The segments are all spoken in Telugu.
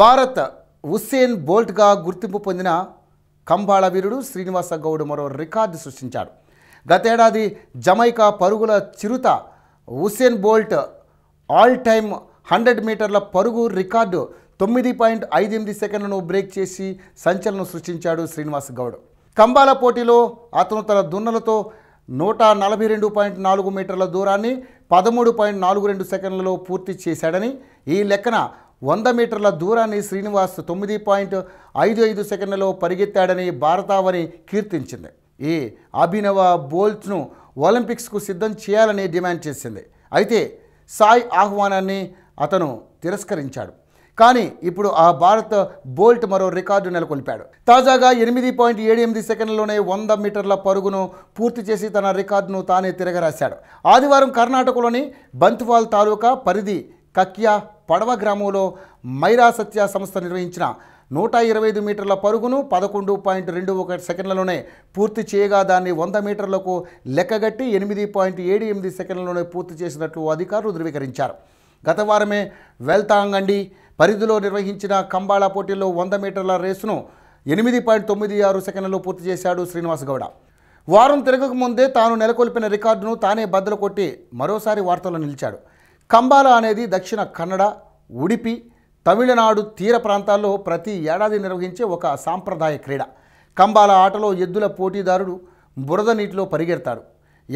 భారత్ హుస్సేన్ బోల్ట్గా గుర్తింపు పొందిన కంబాళ వీరుడు శ్రీనివాస గౌడ్ మరో రికార్డు సృష్టించాడు గతేడాది జమైకా పరుగుల చిరుత Usain Bolt all time hundred మీటర్ల పరుగు రికార్డు తొమ్మిది పాయింట్ ఐదు ఎనిమిది సెకండ్లను బ్రేక్ చేసి సంచలనం సృష్టించాడు శ్రీనివాస్ గౌడ్ కంబాల పోటీలో అతను తన దున్నలతో నూట నలభై రెండు పాయింట్ నాలుగు మీటర్ల దూరాన్ని పదమూడు పాయింట్ నాలుగు రెండు సెకండ్లలో పూర్తి చేశాడని ఈ లెక్కన వంద మీటర్ల దూరాన్ని శ్రీనివాస్ తొమ్మిది పాయింట్ ఐదు ఐదు సెకండ్లలో పరిగెత్తాడని భారతావని కీర్తించింది ఈ అభినవ బోల్ట్ను ఒలింపిక్స్కు సిద్ధం చేయాలని డిమాండ్ చేసింది అయితే సాయ్ ఆహ్వానాన్ని అతను తిరస్కరించాడు కానీ ఇప్పుడు ఆ భారత్ బోల్ట్ మరో రికార్డు నెలకొల్పాడు తాజాగా ఎనిమిది పాయింట్ ఏడు ఎనిమిది సెకండ్లలోనే వంద మీటర్ల పరుగును పూర్తి చేసి తన రికార్డును తానే తిరగరాశాడు ఆదివారం కర్ణాటకలోని బంత్వాల్ తాలూకా పరిధి కక్యా పడవ గ్రామంలో మైరా సత్య సంస్థ నిర్వహించిన నూట ఇరవై ఐదు మీటర్ల పరుగును పదకొండు పాయింట్ రెండు ఒకటి సెకండ్లలోనే పూర్తి చేయగా దాన్ని వంద మీటర్లకు లెక్కగట్టి ఎనిమిది పాయింట్ ఏడు ఎనిమిది సెకండ్లలోనే పూర్తి చేసినట్లు అధికారులు ధృవీకరించారు గత వారమే వెల్తాంగండి పరిధిలో నిర్వహించిన కంబాళ పోటీల్లో వంద మీటర్ల రేసును ఎనిమిది పాయింట్ తొమ్మిది ఆరు సెకండ్లలో పూర్తి చేశాడు శ్రీనివాస్ గౌడ వారం తిరగక ముందే తాను నెలకొల్పిన రికార్డును తానే బద్దలు కొట్టి మరోసారి వార్తల్లో నిలిచాడు కంబాల అనేది దక్షిణ కన్నడ ఉడిపి తమిళనాడు తీర ప్రాంతాల్లో ప్రతి ఏడాది నిర్వహించే ఒక సాంప్రదాయ క్రీడ కంబాల ఆటలో ఎద్దుల పోటీదారుడు బురద నీటిలో పరిగెడతాడు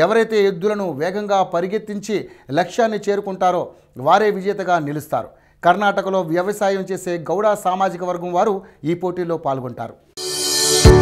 ఎవరైతే ఎద్దులను వేగంగా పరిగెత్తించి లక్ష్యాన్ని చేరుకుంటారో వారే విజేతగా నిలుస్తారు కర్ణాటకలో వ్యవసాయం చేసే గౌడ సామాజిక వర్గం వారు ఈ పోటీలో పాల్గొంటారు